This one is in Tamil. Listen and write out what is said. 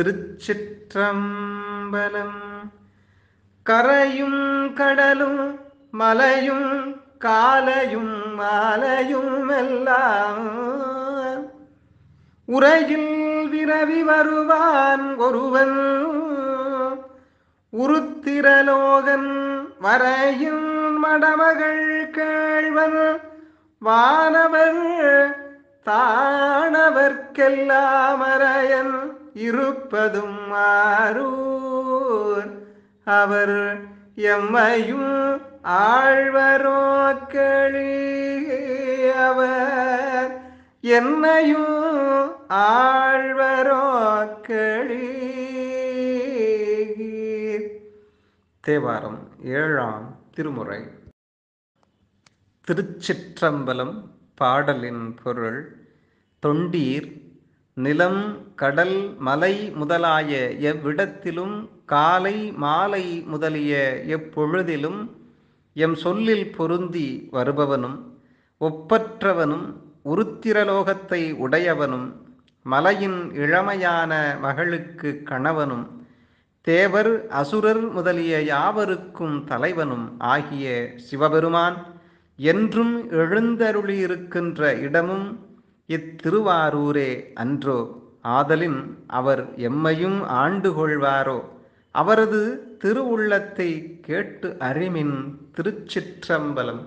திருச்சிற்றம்பலம் கரையும் கடலும் மலையும் காலையும் மாலையும் எல்லாம் உரையில் விரவி வருவான் ஒருவன் உருத்திரலோகன் வரையில் மடமகள் கேழ்வன் வானவர் தானவர்க்கெல்லாம் அரையன் இருப்பதும் ஆரூர் அவர் எம்மையும் ஆழ்வரோக்களி அவர் என்னையும் ஆழ்வரோக்களி தேவாரம் ஏழாம் திருமுறை திருச்சிற்றம்பலம் பாடலின் பொருள் தொண்டீர் நிலம் கடல் மலை முதலாய எவ்விடத்திலும் காலை மாலை முதலிய எப்பொழுதிலும் எம் சொல்லில் பொருந்தி வருபவனும் ஒப்பற்றவனும் உருத்திரலோகத்தை உடையவனும் மலையின் இளமையான மகளுக்கு கணவனும் தேவர் அசுரர் முதலிய யாவருக்கும் தலைவனும் ஆகிய சிவபெருமான் என்றும் எழுந்தருளியிருக்கின்ற இடமும் இத்திருவாரூரே அன்றோ ஆதலின் அவர் எம்மையும் ஆண்டு கொள்வாரோ அவரது திருவுள்ளத்தை கேட்டு அறிமின் திருச்சிற்றம்பலம்